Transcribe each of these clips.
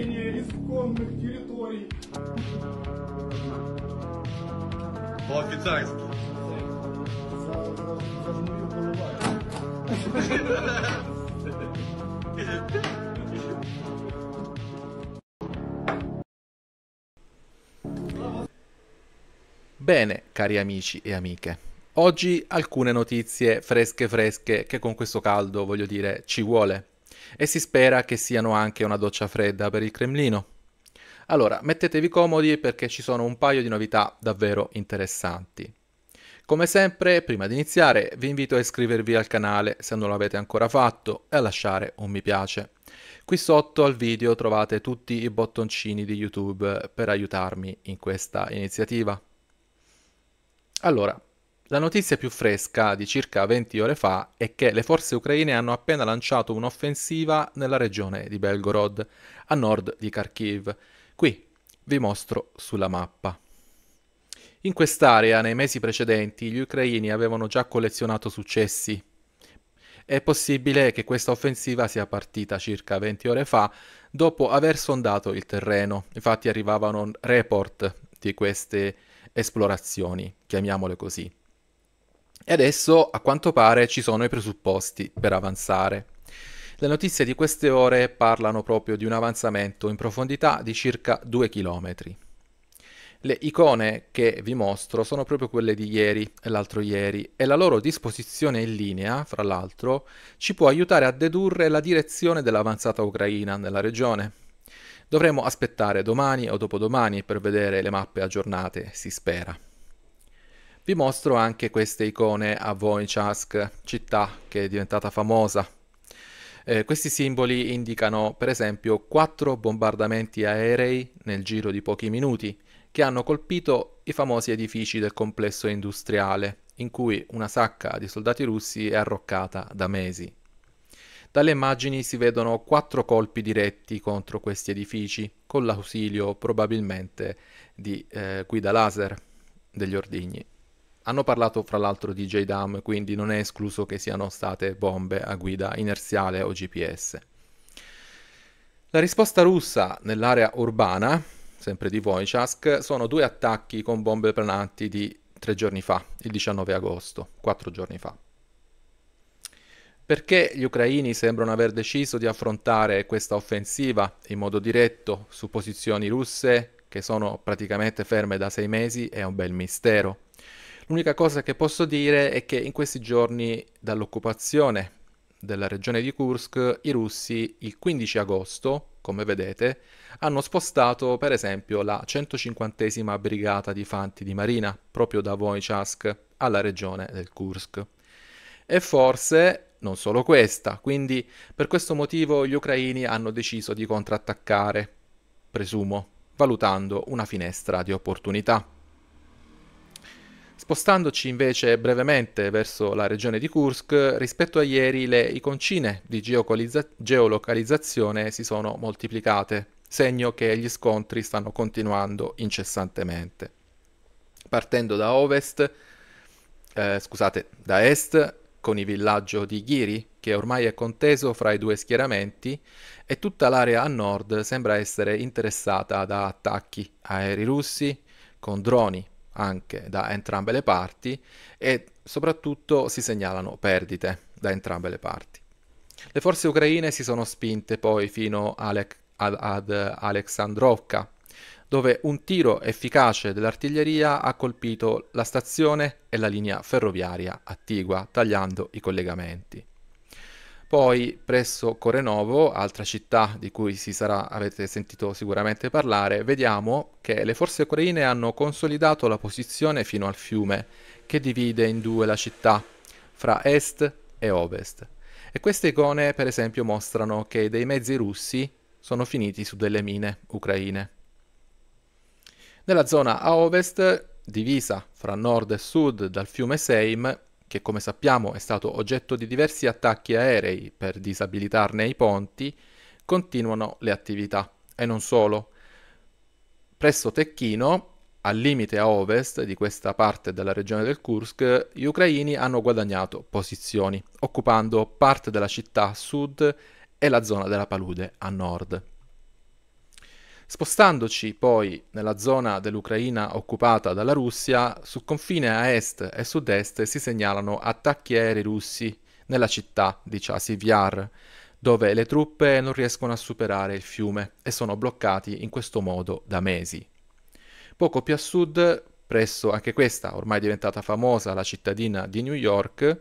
отчуждение исконных территорий. По-офіцерськи. Bene, cari amici e amiche, oggi alcune notizie fresche fresche che con questo caldo, voglio dire, ci vuole e si spera che siano anche una doccia fredda per il Cremlino. Allora, mettetevi comodi perché ci sono un paio di novità davvero interessanti. Come sempre, prima di iniziare, vi invito a iscrivervi al canale se non l'avete ancora fatto e a lasciare un mi piace. Qui sotto al video trovate tutti i bottoncini di YouTube per aiutarmi in questa iniziativa. Allora, la notizia più fresca, di circa 20 ore fa, è che le forze ucraine hanno appena lanciato un'offensiva nella regione di Belgorod, a nord di Kharkiv. Qui vi mostro sulla mappa. In quest'area, nei mesi precedenti, gli ucraini avevano già collezionato successi. È possibile che questa offensiva sia partita circa 20 ore fa, dopo aver sondato il terreno. Infatti arrivavano report di queste esplorazioni, chiamiamole così. E adesso, a quanto pare, ci sono i presupposti per avanzare. Le notizie di queste ore parlano proprio di un avanzamento in profondità di circa 2 km. Le icone che vi mostro sono proprio quelle di ieri e l'altro ieri e la loro disposizione in linea, fra l'altro, ci può aiutare a dedurre la direzione dell'avanzata ucraina nella regione. Dovremo aspettare domani o dopodomani per vedere le mappe aggiornate, si spera. Vi mostro anche queste icone a Voinchask, città che è diventata famosa. Eh, questi simboli indicano per esempio quattro bombardamenti aerei nel giro di pochi minuti che hanno colpito i famosi edifici del complesso industriale in cui una sacca di soldati russi è arroccata da mesi. Dalle immagini si vedono quattro colpi diretti contro questi edifici, con l'ausilio probabilmente di eh, guida laser degli ordigni. Hanno parlato fra l'altro di JDAM, quindi non è escluso che siano state bombe a guida inerziale o GPS. La risposta russa nell'area urbana, sempre di Wojciech, sono due attacchi con bombe plananti di tre giorni fa, il 19 agosto, quattro giorni fa. Perché gli ucraini sembrano aver deciso di affrontare questa offensiva in modo diretto su posizioni russe che sono praticamente ferme da sei mesi è un bel mistero. L'unica cosa che posso dire è che in questi giorni dall'occupazione della regione di Kursk, i russi il 15 agosto, come vedete, hanno spostato per esempio la 150 brigata di fanti di marina, proprio da Voichask alla regione del Kursk. E forse non solo questa, quindi per questo motivo gli ucraini hanno deciso di contrattaccare, presumo, valutando una finestra di opportunità. Spostandoci invece brevemente verso la regione di Kursk, rispetto a ieri le iconcine di geolocalizzazione si sono moltiplicate, segno che gli scontri stanno continuando incessantemente. Partendo da ovest, eh, scusate, da est, con il villaggio di Ghiri, che ormai è conteso fra i due schieramenti, e tutta l'area a nord sembra essere interessata da attacchi aerei russi con droni anche da entrambe le parti e soprattutto si segnalano perdite da entrambe le parti. Le forze ucraine si sono spinte poi fino Alec, ad, ad Alexandrovka, dove un tiro efficace dell'artiglieria ha colpito la stazione e la linea ferroviaria attigua, tagliando i collegamenti. Poi presso Corenovo, altra città di cui sarà, avete sentito sicuramente parlare, vediamo che le forze ucraine hanno consolidato la posizione fino al fiume, che divide in due la città, fra est e ovest. E queste icone, per esempio, mostrano che dei mezzi russi sono finiti su delle mine ucraine. Nella zona a ovest, divisa fra nord e sud dal fiume Seim, che come sappiamo è stato oggetto di diversi attacchi aerei per disabilitarne i ponti, continuano le attività. E non solo. Presso Tecchino, al limite a ovest di questa parte della regione del Kursk, gli ucraini hanno guadagnato posizioni, occupando parte della città a sud e la zona della palude a nord. Spostandoci poi nella zona dell'Ucraina occupata dalla Russia, sul confine a est e sud-est si segnalano attacchi aerei russi nella città di Chasivyar, dove le truppe non riescono a superare il fiume e sono bloccati in questo modo da mesi. Poco più a sud, presso anche questa ormai diventata famosa la cittadina di New York,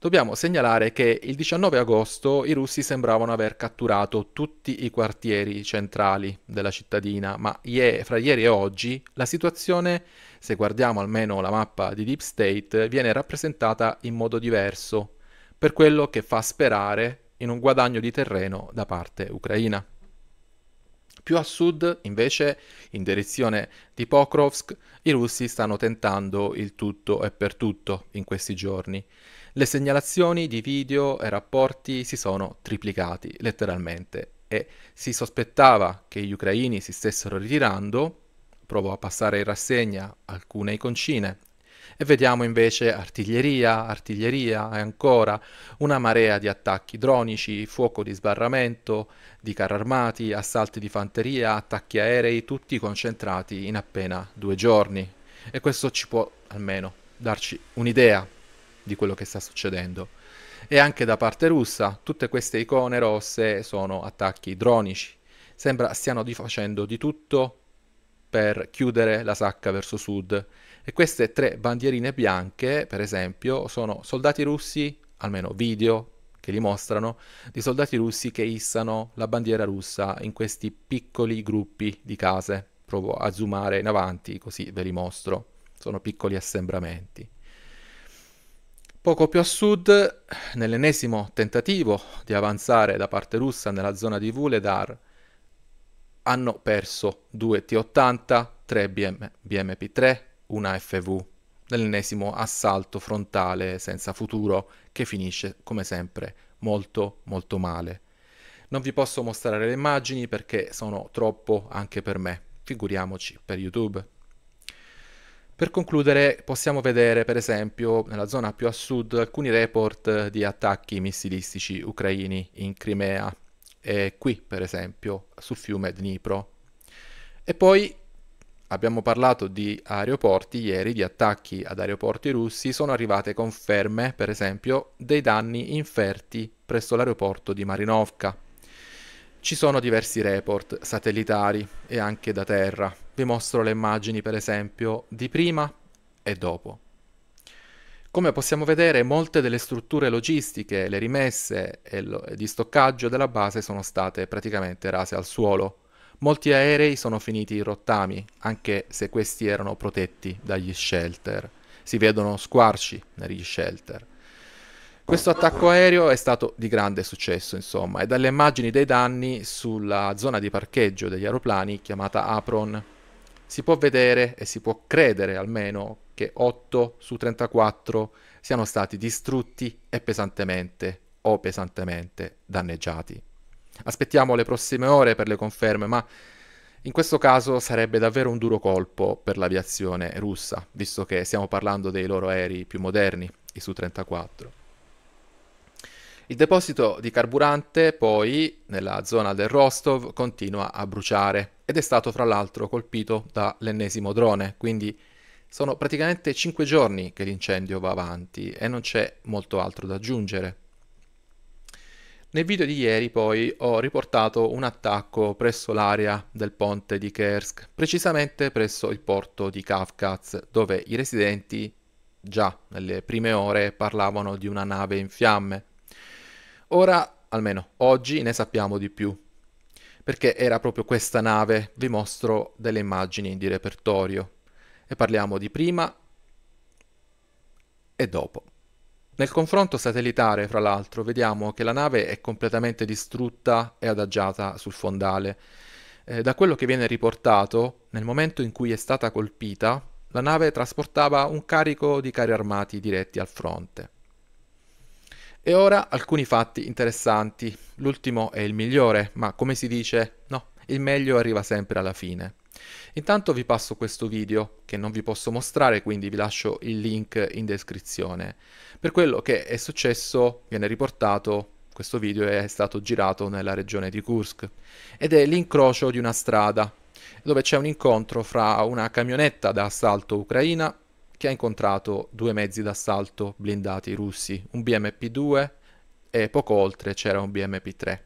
Dobbiamo segnalare che il 19 agosto i russi sembravano aver catturato tutti i quartieri centrali della cittadina, ma ie- fra ieri e oggi la situazione, se guardiamo almeno la mappa di Deep State, viene rappresentata in modo diverso, per quello che fa sperare in un guadagno di terreno da parte ucraina. Più a sud, invece, in direzione di Pokrovsk, i russi stanno tentando il tutto e per tutto in questi giorni. Le segnalazioni di video e rapporti si sono triplicati letteralmente e si sospettava che gli ucraini si stessero ritirando, provo a passare in rassegna alcune iconcine e vediamo invece artiglieria, artiglieria e ancora una marea di attacchi dronici, fuoco di sbarramento, di carri armati, assalti di fanteria, attacchi aerei, tutti concentrati in appena due giorni. E questo ci può almeno darci un'idea di quello che sta succedendo. E anche da parte russa tutte queste icone rosse sono attacchi dronici. Sembra stiano facendo di tutto per chiudere la sacca verso sud. E queste tre bandierine bianche, per esempio, sono soldati russi, almeno video che li mostrano, di soldati russi che issano la bandiera russa in questi piccoli gruppi di case. Provo a zoomare in avanti così ve li mostro. Sono piccoli assembramenti. Poco più a sud, nell'ennesimo tentativo di avanzare da parte russa nella zona di Vuledar, hanno perso due T-80, tre BM, BMP-3, una FV, nell'ennesimo assalto frontale senza futuro che finisce, come sempre, molto molto male. Non vi posso mostrare le immagini perché sono troppo anche per me, figuriamoci per YouTube. Per concludere, possiamo vedere per esempio nella zona più a sud alcuni report eh, di attacchi missilistici ucraini in Crimea e qui per esempio sul fiume Dnipro. E poi abbiamo parlato di aeroporti ieri, di attacchi ad aeroporti russi, sono arrivate conferme per esempio dei danni inferti presso l'aeroporto di Marinovka. Ci sono diversi report satellitari e anche da terra vi mostro le immagini per esempio di prima e dopo. Come possiamo vedere molte delle strutture logistiche, le rimesse e lo, di stoccaggio della base sono state praticamente rase al suolo. Molti aerei sono finiti in rottami, anche se questi erano protetti dagli shelter. Si vedono squarci negli shelter. Questo attacco aereo è stato di grande successo, insomma, e dalle immagini dei danni sulla zona di parcheggio degli aeroplani chiamata Apron si può vedere e si può credere almeno che 8 su 34 siano stati distrutti e pesantemente o pesantemente danneggiati. Aspettiamo le prossime ore per le conferme, ma in questo caso sarebbe davvero un duro colpo per l'aviazione russa, visto che stiamo parlando dei loro aerei più moderni, i Su-34. Il deposito di carburante poi nella zona del Rostov continua a bruciare ed è stato fra l'altro colpito dall'ennesimo drone, quindi sono praticamente 5 giorni che l'incendio va avanti e non c'è molto altro da aggiungere. Nel video di ieri poi ho riportato un attacco presso l'area del ponte di Kersk, precisamente presso il porto di Kavkaz, dove i residenti già nelle prime ore parlavano di una nave in fiamme. Ora, almeno oggi, ne sappiamo di più perché era proprio questa nave. Vi mostro delle immagini di repertorio e parliamo di prima e dopo. Nel confronto satellitare, fra l'altro, vediamo che la nave è completamente distrutta e adagiata sul fondale. Eh, da quello che viene riportato, nel momento in cui è stata colpita, la nave trasportava un carico di carri armati diretti al fronte. E ora alcuni fatti interessanti. L'ultimo è il migliore, ma come si dice? No, il meglio arriva sempre alla fine. Intanto vi passo questo video, che non vi posso mostrare, quindi vi lascio il link in descrizione. Per quello che è successo, viene riportato, questo video è stato girato nella regione di Kursk, ed è l'incrocio di una strada, dove c'è un incontro fra una camionetta da assalto ucraina che ha incontrato due mezzi d'assalto blindati russi, un BMP-2 e poco oltre c'era un BMP-3.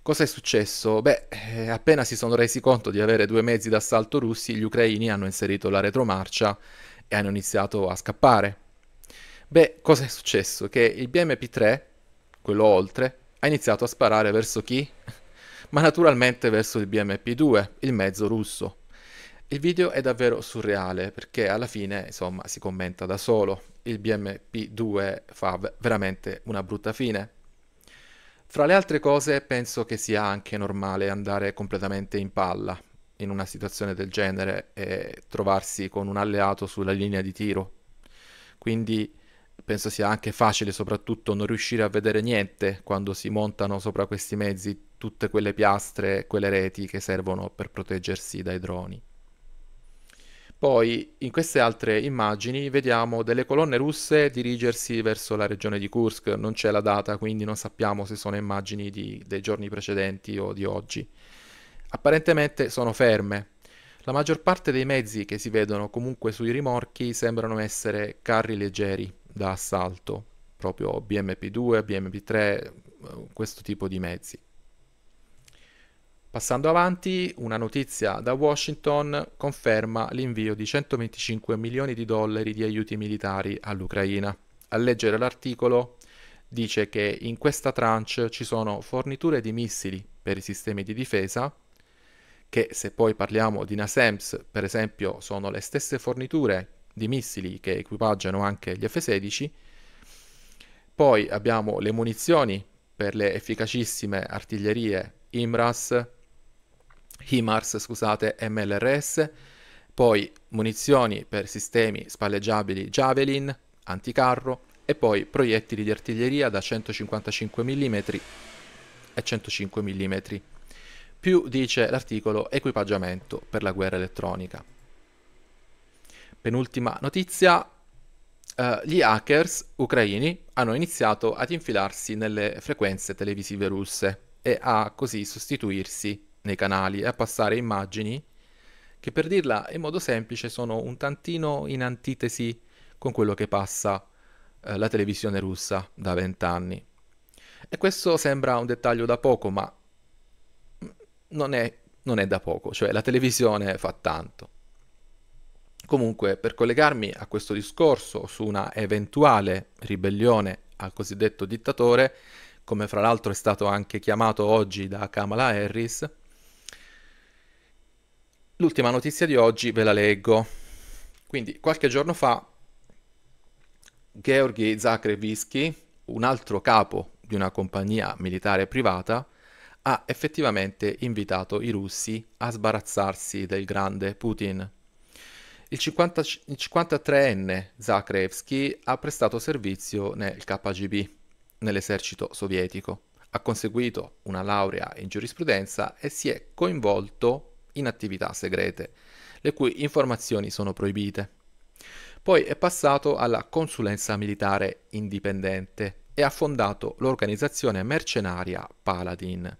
Cosa è successo? Beh, eh, appena si sono resi conto di avere due mezzi d'assalto russi, gli ucraini hanno inserito la retromarcia e hanno iniziato a scappare. Beh, cosa è successo? Che il BMP-3, quello oltre, ha iniziato a sparare verso chi? Ma naturalmente verso il BMP-2, il mezzo russo. Il video è davvero surreale perché alla fine insomma si commenta da solo, il BMP2 fa veramente una brutta fine. Fra le altre cose penso che sia anche normale andare completamente in palla in una situazione del genere e trovarsi con un alleato sulla linea di tiro. Quindi penso sia anche facile soprattutto non riuscire a vedere niente quando si montano sopra questi mezzi tutte quelle piastre, quelle reti che servono per proteggersi dai droni. Poi in queste altre immagini vediamo delle colonne russe dirigersi verso la regione di Kursk, non c'è la data quindi non sappiamo se sono immagini di, dei giorni precedenti o di oggi. Apparentemente sono ferme. La maggior parte dei mezzi che si vedono comunque sui rimorchi sembrano essere carri leggeri da assalto, proprio BMP2, BMP3, eh, questo tipo di mezzi. Passando avanti, una notizia da Washington conferma l'invio di 125 milioni di dollari di aiuti militari all'Ucraina. A leggere l'articolo dice che in questa tranche ci sono forniture di missili per i sistemi di difesa, che se poi parliamo di NASAMS, per esempio, sono le stesse forniture di missili che equipaggiano anche gli F-16. Poi abbiamo le munizioni per le efficacissime artiglierie IMRAS HIMARS, scusate, MLRS, poi munizioni per sistemi spalleggiabili Javelin, anticarro e poi proiettili di artiglieria da 155 mm e 105 mm. Più dice l'articolo equipaggiamento per la guerra elettronica. Penultima notizia, eh, gli hackers ucraini hanno iniziato ad infilarsi nelle frequenze televisive russe e a così sostituirsi nei canali e a passare immagini che per dirla in modo semplice sono un tantino in antitesi con quello che passa eh, la televisione russa da vent'anni. E questo sembra un dettaglio da poco, ma non è, non è da poco, cioè la televisione fa tanto. Comunque, per collegarmi a questo discorso su una eventuale ribellione al cosiddetto dittatore, come fra l'altro è stato anche chiamato oggi da Kamala Harris, L'ultima notizia di oggi ve la leggo. Quindi qualche giorno fa Georgi Zakrevisky, un altro capo di una compagnia militare privata, ha effettivamente invitato i russi a sbarazzarsi del grande Putin. Il, 50, il 53enne Zakrevsky ha prestato servizio nel KGB, nell'esercito sovietico. Ha conseguito una laurea in giurisprudenza e si è coinvolto in attività segrete, le cui informazioni sono proibite. Poi è passato alla consulenza militare indipendente e ha fondato l'organizzazione mercenaria Paladin.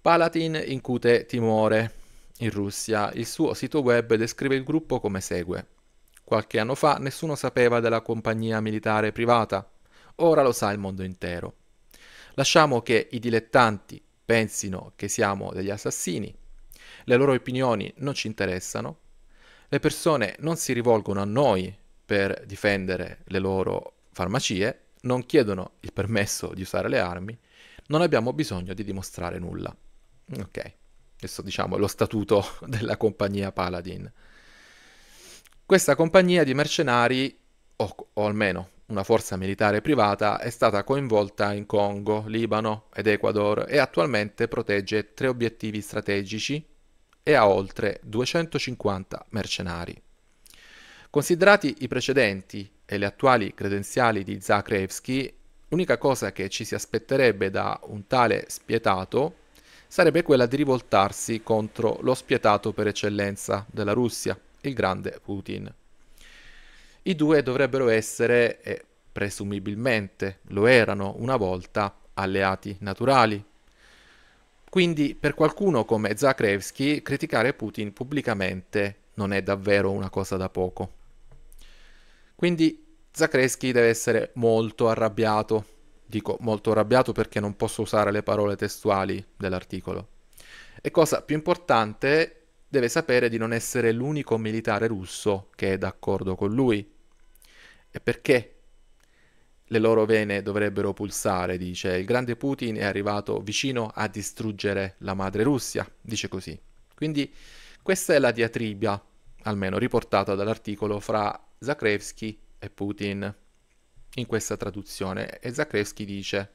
Paladin incute timore. In Russia il suo sito web descrive il gruppo come segue. Qualche anno fa nessuno sapeva della compagnia militare privata, ora lo sa il mondo intero. Lasciamo che i dilettanti pensino che siamo degli assassini le loro opinioni non ci interessano, le persone non si rivolgono a noi per difendere le loro farmacie, non chiedono il permesso di usare le armi, non abbiamo bisogno di dimostrare nulla. Ok, questo diciamo è lo statuto della compagnia Paladin. Questa compagnia di mercenari, o, o almeno una forza militare privata, è stata coinvolta in Congo, Libano ed Ecuador e attualmente protegge tre obiettivi strategici e ha oltre 250 mercenari. Considerati i precedenti e le attuali credenziali di Zakrevsky, l'unica cosa che ci si aspetterebbe da un tale spietato sarebbe quella di rivoltarsi contro lo spietato per eccellenza della Russia, il grande Putin. I due dovrebbero essere, e presumibilmente lo erano una volta, alleati naturali, quindi per qualcuno come Zakrevsky criticare Putin pubblicamente non è davvero una cosa da poco. Quindi Zakrevsky deve essere molto arrabbiato, dico molto arrabbiato perché non posso usare le parole testuali dell'articolo. E cosa più importante, deve sapere di non essere l'unico militare russo che è d'accordo con lui. E perché le loro vene dovrebbero pulsare, dice. Il grande Putin è arrivato vicino a distruggere la madre Russia, dice così. Quindi questa è la diatriba, almeno riportata dall'articolo fra Zakrevsky e Putin in questa traduzione. E Zakrevsky dice: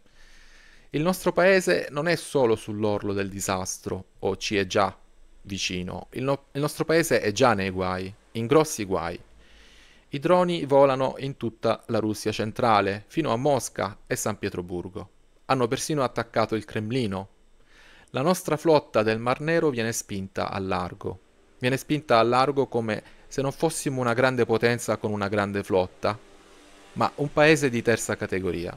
Il nostro paese non è solo sull'orlo del disastro o ci è già vicino. Il, no- il nostro paese è già nei guai, in grossi guai. I droni volano in tutta la Russia centrale, fino a Mosca e San Pietroburgo. Hanno persino attaccato il Cremlino. La nostra flotta del Mar Nero viene spinta al largo. Viene spinta al largo come se non fossimo una grande potenza con una grande flotta, ma un paese di terza categoria.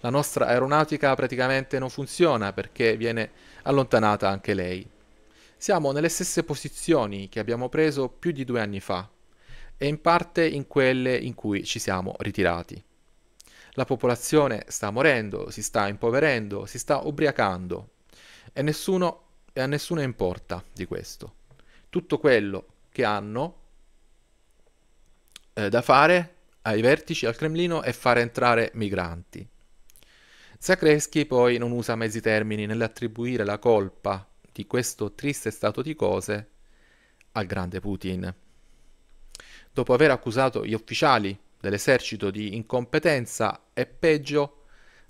La nostra aeronautica praticamente non funziona perché viene allontanata anche lei. Siamo nelle stesse posizioni che abbiamo preso più di due anni fa, e in parte in quelle in cui ci siamo ritirati. La popolazione sta morendo, si sta impoverendo, si sta ubriacando e, nessuno, e a nessuno importa di questo. Tutto quello che hanno eh, da fare ai vertici al Cremlino è fare entrare migranti. Zakreschi poi non usa mezzi termini nell'attribuire la colpa di questo triste stato di cose al grande Putin dopo aver accusato gli ufficiali dell'esercito di incompetenza e peggio,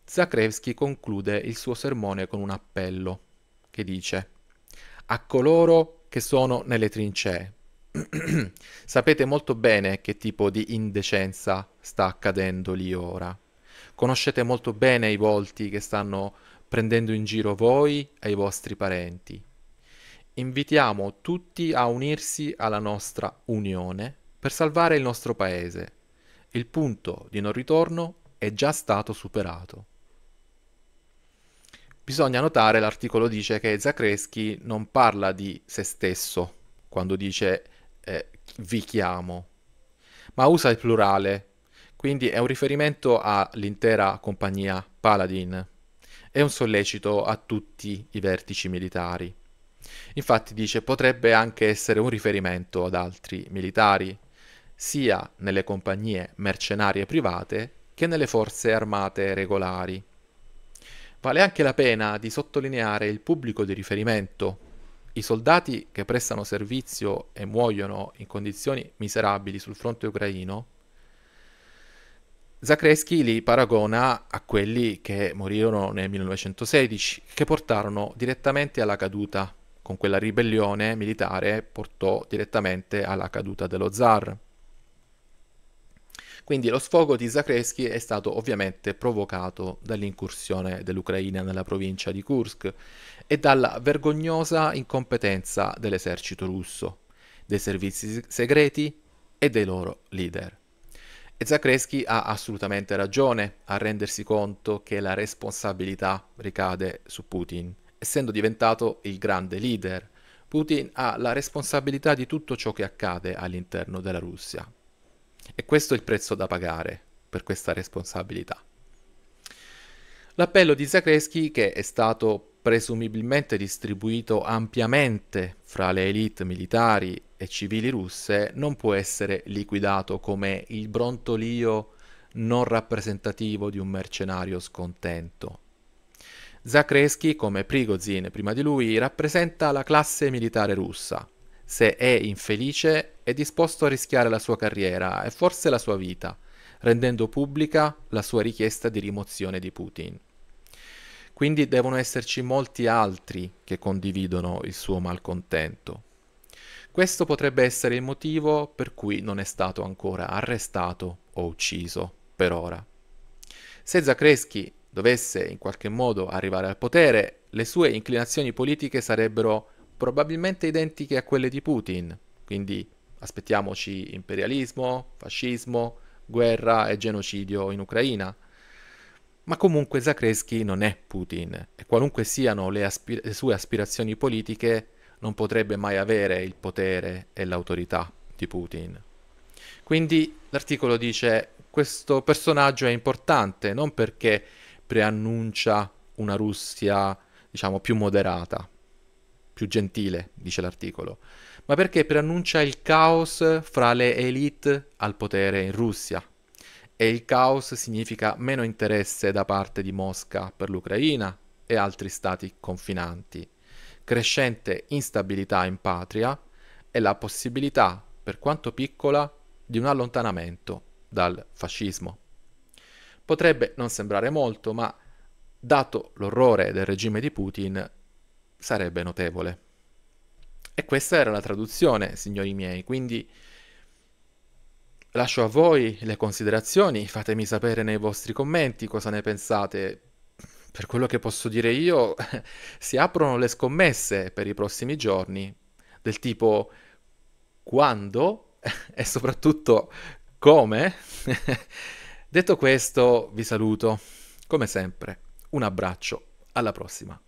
Zakrevsky conclude il suo sermone con un appello che dice a coloro che sono nelle trincee. Sapete molto bene che tipo di indecenza sta accadendo lì ora. Conoscete molto bene i volti che stanno prendendo in giro voi e i vostri parenti. Invitiamo tutti a unirsi alla nostra unione per salvare il nostro paese. Il punto di non ritorno è già stato superato. Bisogna notare, l'articolo dice che Zacreschi non parla di se stesso quando dice eh, vi chiamo, ma usa il plurale, quindi è un riferimento all'intera compagnia Paladin, è un sollecito a tutti i vertici militari. Infatti dice potrebbe anche essere un riferimento ad altri militari, sia nelle compagnie mercenarie private che nelle forze armate regolari. Vale anche la pena di sottolineare il pubblico di riferimento. I soldati che prestano servizio e muoiono in condizioni miserabili sul fronte ucraino Zakreschi li paragona a quelli che morirono nel 1916, che portarono direttamente alla caduta. Con quella ribellione militare portò direttamente alla caduta dello zar. Quindi lo sfogo di Zakresky è stato ovviamente provocato dall'incursione dell'Ucraina nella provincia di Kursk e dalla vergognosa incompetenza dell'esercito russo, dei servizi segreti e dei loro leader. E Zakresky ha assolutamente ragione a rendersi conto che la responsabilità ricade su Putin, essendo diventato il grande leader. Putin ha la responsabilità di tutto ciò che accade all'interno della Russia. E questo è il prezzo da pagare per questa responsabilità. L'appello di Zacreschi, che è stato presumibilmente distribuito ampiamente fra le elite militari e civili russe, non può essere liquidato come il brontolio non rappresentativo di un mercenario scontento. Zacreschi, come Prigozhin prima di lui, rappresenta la classe militare russa, se è infelice, è disposto a rischiare la sua carriera e forse la sua vita, rendendo pubblica la sua richiesta di rimozione di Putin. Quindi devono esserci molti altri che condividono il suo malcontento. Questo potrebbe essere il motivo per cui non è stato ancora arrestato o ucciso per ora. Se Zakresky dovesse in qualche modo arrivare al potere, le sue inclinazioni politiche sarebbero probabilmente identiche a quelle di Putin, quindi aspettiamoci imperialismo, fascismo, guerra e genocidio in Ucraina. Ma comunque Zakresky non è Putin e qualunque siano le, aspir- le sue aspirazioni politiche non potrebbe mai avere il potere e l'autorità di Putin. Quindi l'articolo dice questo personaggio è importante non perché preannuncia una Russia diciamo più moderata, più gentile, dice l'articolo, ma perché preannuncia il caos fra le elite al potere in Russia. E il caos significa meno interesse da parte di Mosca per l'Ucraina e altri stati confinanti, crescente instabilità in patria e la possibilità, per quanto piccola, di un allontanamento dal fascismo. Potrebbe non sembrare molto, ma dato l'orrore del regime di Putin, sarebbe notevole. E questa era la traduzione, signori miei, quindi lascio a voi le considerazioni, fatemi sapere nei vostri commenti cosa ne pensate. Per quello che posso dire io, si aprono le scommesse per i prossimi giorni, del tipo quando e soprattutto come. Detto questo, vi saluto, come sempre, un abbraccio, alla prossima.